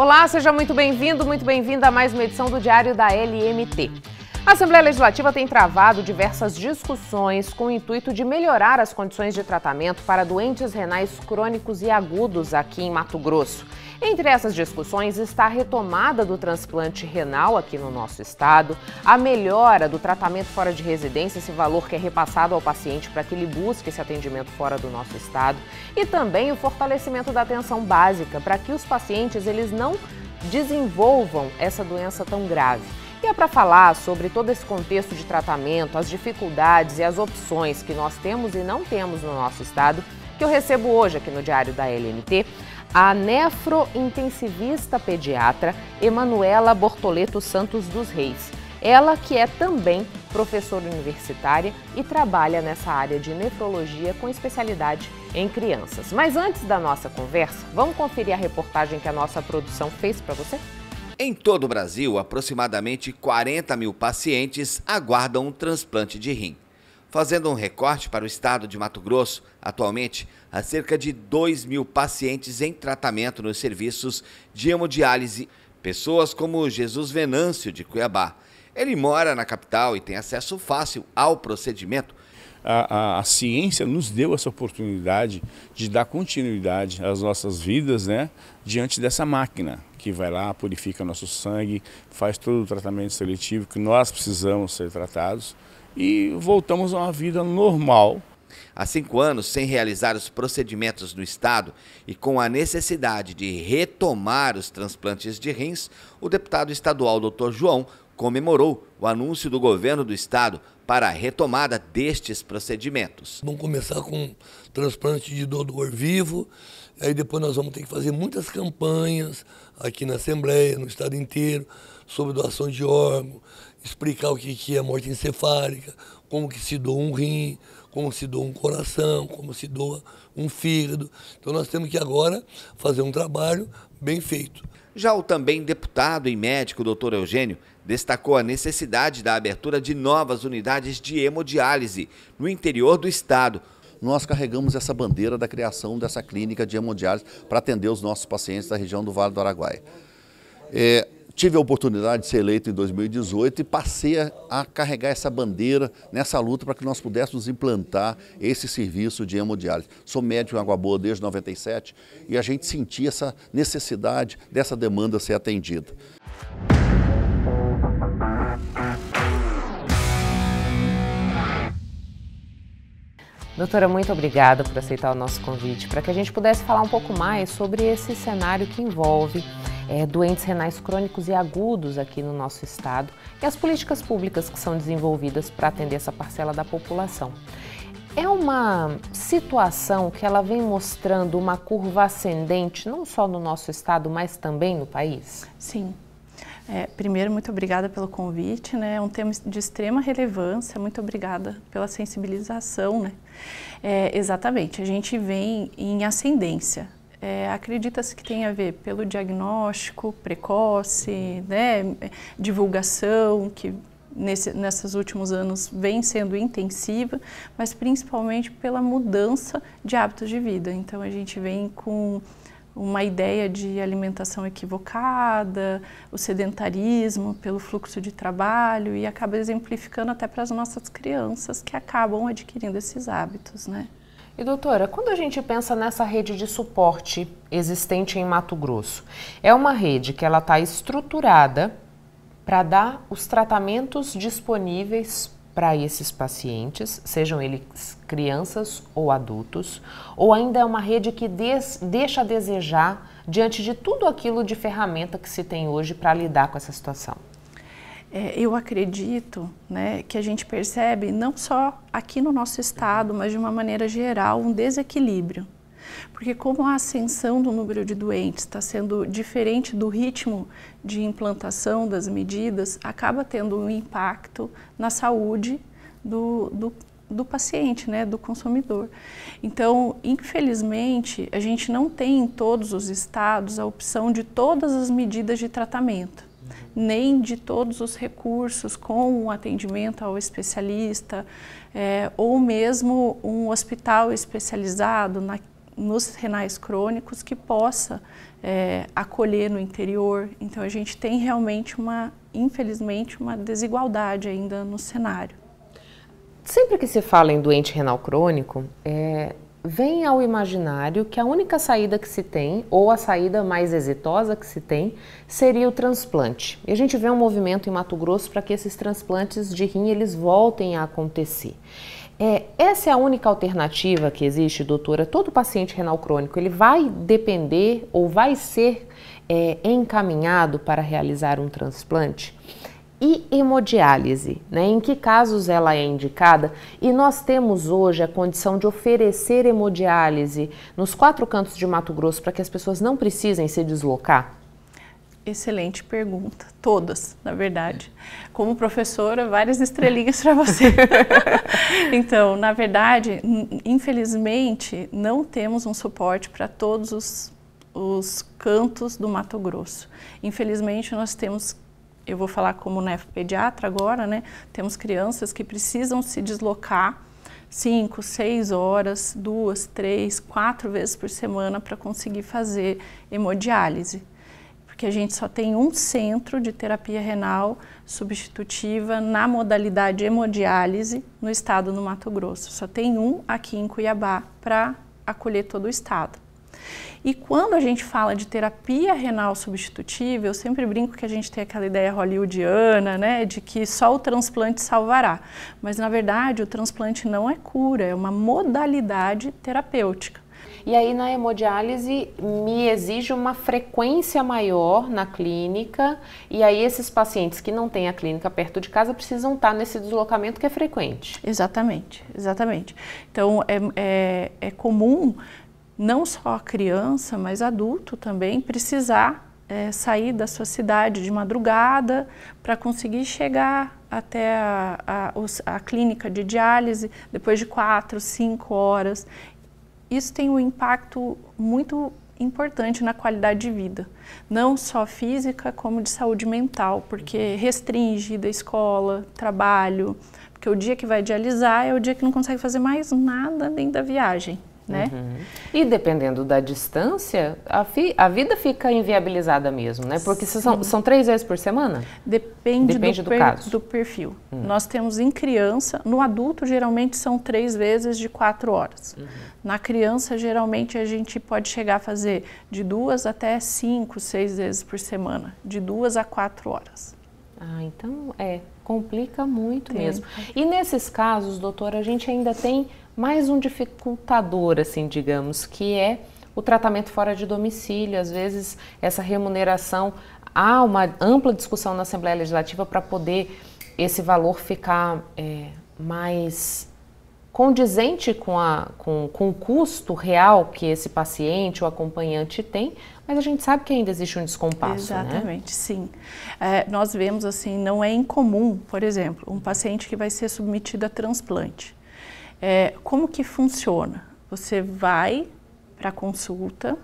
Olá, seja muito bem-vindo, muito bem-vinda a mais uma edição do Diário da LMT. A Assembleia Legislativa tem travado diversas discussões com o intuito de melhorar as condições de tratamento para doentes renais crônicos e agudos aqui em Mato Grosso. Entre essas discussões está a retomada do transplante renal aqui no nosso estado, a melhora do tratamento fora de residência, esse valor que é repassado ao paciente para que ele busque esse atendimento fora do nosso estado, e também o fortalecimento da atenção básica para que os pacientes eles não desenvolvam essa doença tão grave. E é para falar sobre todo esse contexto de tratamento, as dificuldades e as opções que nós temos e não temos no nosso estado, que eu recebo hoje aqui no Diário da LMT a nefrointensivista pediatra Emanuela Bortoleto Santos dos Reis. Ela que é também professora universitária e trabalha nessa área de nefrologia com especialidade em crianças. Mas antes da nossa conversa, vamos conferir a reportagem que a nossa produção fez para você? Em todo o Brasil, aproximadamente 40 mil pacientes aguardam um transplante de rim. Fazendo um recorte para o estado de Mato Grosso, atualmente há cerca de 2 mil pacientes em tratamento nos serviços de hemodiálise, pessoas como Jesus Venâncio de Cuiabá. Ele mora na capital e tem acesso fácil ao procedimento a, a, a, ciência nos deu essa oportunidade de dar continuidade às nossas vidas, né, diante dessa máquina que vai lá, purifica nosso sangue, faz todo o tratamento seletivo que nós precisamos ser tratados e voltamos a uma vida normal. Há cinco anos, sem realizar os procedimentos no Estado e com a necessidade de retomar os transplantes de rins, o deputado estadual Dr. João comemorou o anúncio do governo do Estado para a retomada destes procedimentos. Vamos começar com transplante de doador vivo, aí depois nós vamos ter que fazer muitas campanhas aqui na Assembleia, no estado inteiro, sobre doação de órgão, explicar o que é a morte encefálica, como que se doa um rim, como se doa um coração, como se doa um fígado. Então nós temos que agora fazer um trabalho bem feito. Já o também deputado e médico doutor Eugênio destacou a necessidade da abertura de novas unidades de hemodiálise no interior do estado. Nós carregamos essa bandeira da criação dessa clínica de hemodiálise para atender os nossos pacientes da região do Vale do Araguaia. É, tive a oportunidade de ser eleito em 2018 e passei a, carregar essa bandeira nessa luta para que nós pudéssemos implantar esse serviço de hemodiálise. Sou médico em Água Boa desde 97 e a gente sentia essa necessidade dessa demanda ser atendida. Doutora, muito obrigada por aceitar o nosso convite, para que a gente pudesse falar um pouco mais sobre esse cenário que envolve é, doentes renais crônicos e agudos aqui no nosso estado e as políticas públicas que são desenvolvidas para atender essa parcela da população. É uma situação que ela vem mostrando uma curva ascendente, não só no nosso estado, mas também no país? Sim, é, primeiro, muito obrigada pelo convite, né? É um tema de extrema relevância. Muito obrigada pela sensibilização, né? É, exatamente. A gente vem em ascendência. É, Acredita-se que tem a ver pelo diagnóstico precoce, né? Divulgação que nesse, nesses últimos anos vem sendo intensiva, mas principalmente pela mudança de hábitos de vida. Então a gente vem com uma ideia de alimentação equivocada, o sedentarismo pelo fluxo de trabalho e acaba exemplificando até para as nossas crianças que acabam adquirindo esses hábitos, né? E doutora, quando a gente pensa nessa rede de suporte existente em Mato Grosso, é uma rede que ela está estruturada para dar os tratamentos disponíveis para esses pacientes, sejam eles crianças ou adultos, ou ainda é uma rede que des, deixa a desejar diante de tudo aquilo de ferramenta que se tem hoje para lidar com essa situação? É, eu acredito né, que a gente percebe, não só aqui no nosso estado, mas de uma maneira geral, um desequilíbrio porque como a ascensão do número de doentes está sendo diferente do ritmo de implantação das medidas, acaba tendo um impacto na saúde do, do, do paciente, né, do consumidor. Então, infelizmente, a gente não tem em todos os estados a opção de todas as medidas de tratamento, nem de todos os recursos com um atendimento ao especialista, é, ou mesmo um hospital especializado na, nos renais crônicos que possa é, acolher no interior. Então a gente tem realmente uma, infelizmente, uma desigualdade ainda no cenário. Sempre que se fala em doente renal crônico, é, vem ao imaginário que a única saída que se tem, ou a saída mais exitosa que se tem, seria o transplante. E a gente vê um movimento em Mato Grosso para que esses transplantes de rim eles voltem a acontecer. É, essa é a única alternativa que existe, doutora? Todo paciente renal crônico, ele vai depender ou vai ser é, encaminhado para realizar um transplante? E hemodiálise, né? em que casos ela é indicada? E nós temos hoje a condição de oferecer hemodiálise nos quatro cantos de Mato Grosso para que as pessoas não precisem se deslocar? Excelente pergunta, todas, na verdade. Como professora, várias estrelinhas para você. então, na verdade, infelizmente, não temos um suporte para todos os, os cantos do Mato Grosso. Infelizmente, nós temos eu vou falar como nefropediatra né, agora, né? Temos crianças que precisam se deslocar 5, 6 horas, duas, três, quatro vezes por semana para conseguir fazer hemodiálise porque a gente só tem um centro de terapia renal substitutiva na modalidade hemodiálise no estado do Mato Grosso. Só tem um aqui em Cuiabá para acolher todo o estado. E quando a gente fala de terapia renal substitutiva, eu sempre brinco que a gente tem aquela ideia hollywoodiana, né, de que só o transplante salvará. Mas na verdade, o transplante não é cura, é uma modalidade terapêutica. E aí na hemodiálise me exige uma frequência maior na clínica, e aí esses pacientes que não têm a clínica perto de casa precisam estar nesse deslocamento que é frequente. Exatamente, exatamente. Então é, é, é comum não só a criança, mas adulto também precisar é, sair da sua cidade de madrugada para conseguir chegar até a, a, a, clínica de diálise depois de quatro, cinco horas isso tem um impacto muito importante na qualidade de vida, não só física, como de saúde mental, porque restringe da escola, trabalho, porque o dia que vai dialisar é o dia que não consegue fazer mais nada nem da viagem né? Uhum. E dependendo da distância, a, fi, a, vida fica inviabilizada mesmo, né? Porque são, são, três vezes por semana? Depende, Depende do, do, per, caso. do perfil. Uhum. Nós temos em criança, no adulto geralmente são três vezes de quatro horas. Uhum. Na criança, geralmente a gente pode chegar a fazer de duas até cinco, seis vezes por semana, de duas a quatro horas. Ah, então é, complica muito tem. mesmo. E nesses casos, doutora, a gente ainda tem mais um dificultador, assim, digamos, que é o tratamento fora de domicílio. Às vezes, essa remuneração, há uma ampla discussão na Assembleia Legislativa para poder esse valor ficar é, mais condizente com, a, com, com o custo real que esse paciente ou acompanhante tem, mas a gente sabe que ainda existe um descompasso, né? Exatamente, né? sim. É, nós vemos assim, não é incomum, por exemplo, um paciente que vai ser submetido a transplante. É, como que funciona? Você vai para consulta,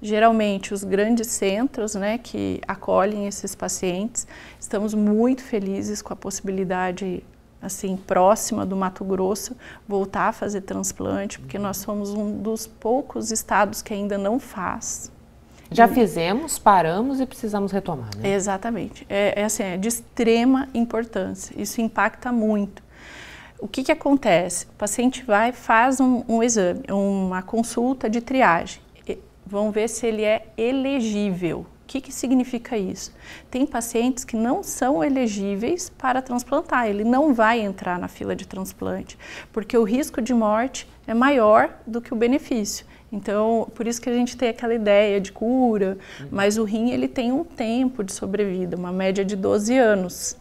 geralmente os grandes centros né, que acolhem esses pacientes. Estamos muito felizes com a possibilidade assim próxima do Mato Grosso voltar a fazer transplante, porque nós somos um dos poucos estados que ainda não faz. Já fizemos, paramos e precisamos retomar. Né? Exatamente. É, é, assim, é de extrema importância. Isso impacta muito o que, que acontece? O paciente vai, faz um, um exame, uma consulta de triagem. E vão ver se ele é elegível. O que, que significa isso? Tem pacientes que não são elegíveis para transplantar, ele não vai entrar na fila de transplante, porque o risco de morte é maior do que o benefício. Então, por isso que a gente tem aquela ideia de cura, mas o rim ele tem um tempo de sobrevida, uma média de 12 anos.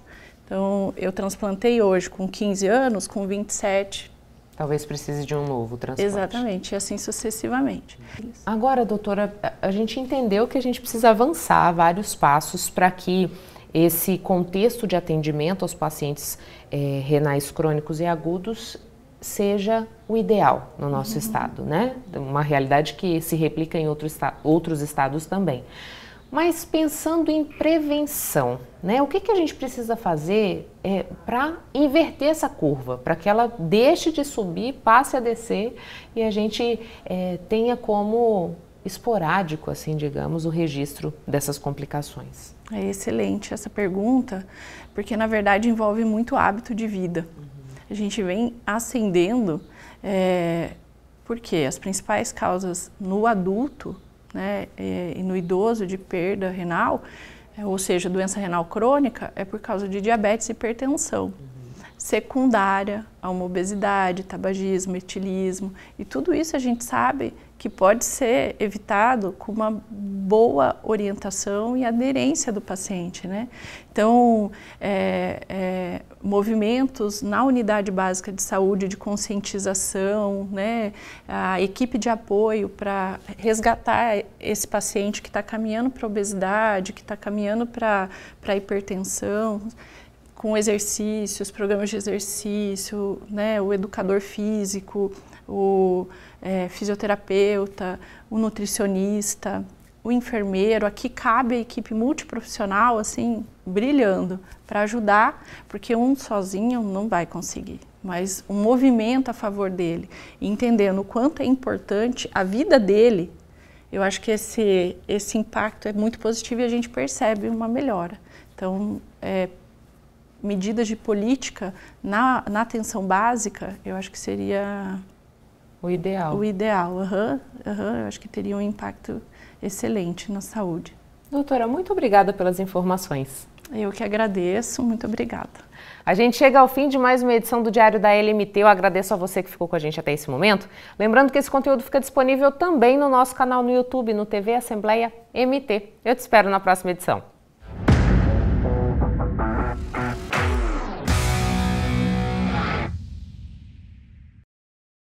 Então, eu transplantei hoje com 15 anos, com 27. Talvez precise de um novo transplante. Exatamente, e assim sucessivamente. Agora, doutora, a gente entendeu que a gente precisa avançar vários passos para que esse contexto de atendimento aos pacientes é, renais crônicos e agudos seja o ideal no nosso uhum. estado, né? Uma realidade que se replica em outro esta outros estados também. Mas pensando em prevenção, né? O que, que a gente precisa fazer é, para inverter essa curva, para que ela deixe de subir, passe a descer e a gente é, tenha como esporádico, assim, digamos, o registro dessas complicações? É excelente essa pergunta, porque na verdade envolve muito hábito de vida. Uhum. A gente vem ascendendo, é, porque as principais causas no adulto né, é, e no idoso de perda renal, é, ou seja, doença renal crônica, é por causa de diabetes e hipertensão secundária a uma obesidade, tabagismo, etilismo. E tudo isso a gente sabe que pode ser evitado com uma boa orientação e aderência do paciente. Né? Então, é, é, movimentos na unidade básica de saúde de conscientização, né? a equipe de apoio para resgatar esse paciente que está caminhando para obesidade, que está caminhando para hipertensão com exercícios, programas de exercício, né, o educador físico, o é, fisioterapeuta, o nutricionista, o enfermeiro. Aqui cabe a equipe multiprofissional assim brilhando para ajudar, porque um sozinho não vai conseguir. Mas um movimento a favor dele, entendendo o quanto é importante a vida dele, eu acho que esse, esse impacto é muito positivo e a gente percebe uma melhora. Então, é, medidas de política na, na atenção básica, eu acho que seria o ideal. O ideal, uhum, uhum, eu acho que teria um impacto excelente na saúde. Doutora, muito obrigada pelas informações. Eu que agradeço, muito obrigada. A gente chega ao fim de mais uma edição do Diário da LMT. Eu agradeço a você que ficou com a gente até esse momento. Lembrando que esse conteúdo fica disponível também no nosso canal no YouTube, no TV Assembleia MT. Eu te espero na próxima edição.